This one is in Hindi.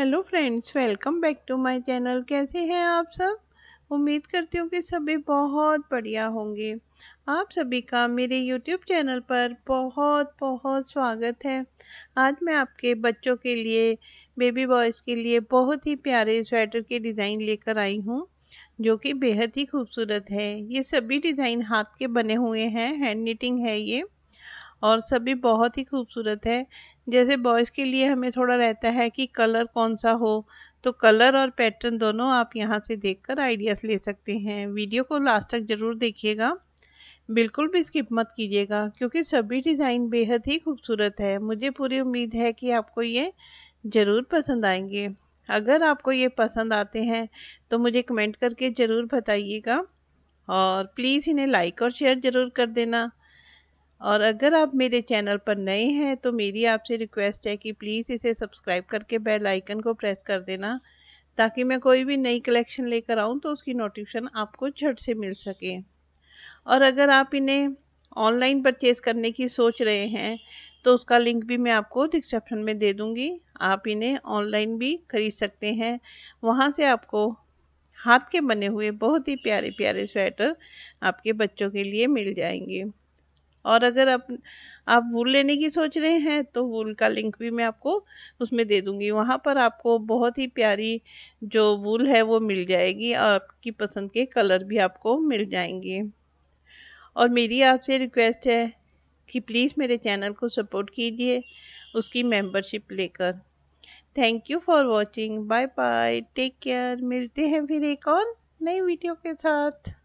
hello friends welcome back to my channel कैसे हैं आप सब उम्मीद करती हूँ कि सभी बहुत बढ़िया होंगे आप सभी का मेरे यूट्यूब चैनल पर बहुत बहुत स्वागत है आज मैं आपके बच्चों के लिए बेबी बॉयज़ के लिए बहुत ही प्यारे स्वेटर के डिज़ाइन लेकर आई हूँ जो कि बेहद ही खूबसूरत है ये सभी डिज़ाइन हाथ के बने हुए हैं हैंड निटिंग है ये और सभी बहुत ही खूबसूरत है जैसे बॉयज़ के लिए हमें थोड़ा रहता है कि कलर कौन सा हो तो कलर और पैटर्न दोनों आप यहाँ से देखकर आइडियाज़ ले सकते हैं वीडियो को लास्ट तक ज़रूर देखिएगा बिल्कुल भी स्किप मत कीजिएगा क्योंकि सभी डिज़ाइन बेहद ही खूबसूरत है मुझे पूरी उम्मीद है कि आपको ये ज़रूर पसंद आएंगे अगर आपको ये पसंद आते हैं तो मुझे कमेंट करके ज़रूर बताइएगा और प्लीज़ इन्हें लाइक और शेयर ज़रूर कर देना और अगर आप मेरे चैनल पर नए हैं तो मेरी आपसे रिक्वेस्ट है कि प्लीज़ इसे सब्सक्राइब करके बेल आइकन को प्रेस कर देना ताकि मैं कोई भी नई कलेक्शन लेकर आऊँ तो उसकी नोटिफिकेशन आपको झट से मिल सके और अगर आप इन्हें ऑनलाइन परचेज़ करने की सोच रहे हैं तो उसका लिंक भी मैं आपको डिस्क्रिप्शन में दे दूँगी आप इन्हें ऑनलाइन भी खरीद सकते हैं वहाँ से आपको हाथ के बने हुए बहुत ही प्यारे प्यारे स्वेटर आपके बच्चों के लिए मिल जाएंगे और अगर आप आप वूल लेने की सोच रहे हैं तो वूल का लिंक भी मैं आपको उसमें दे दूंगी वहाँ पर आपको बहुत ही प्यारी जो वूल है वो मिल जाएगी और आपकी पसंद के कलर भी आपको मिल जाएंगे और मेरी आपसे रिक्वेस्ट है कि प्लीज़ मेरे चैनल को सपोर्ट कीजिए उसकी मेंबरशिप लेकर thank you for watching bye bye take care मिलते हैं फिर एक और नई वीडियो के साथ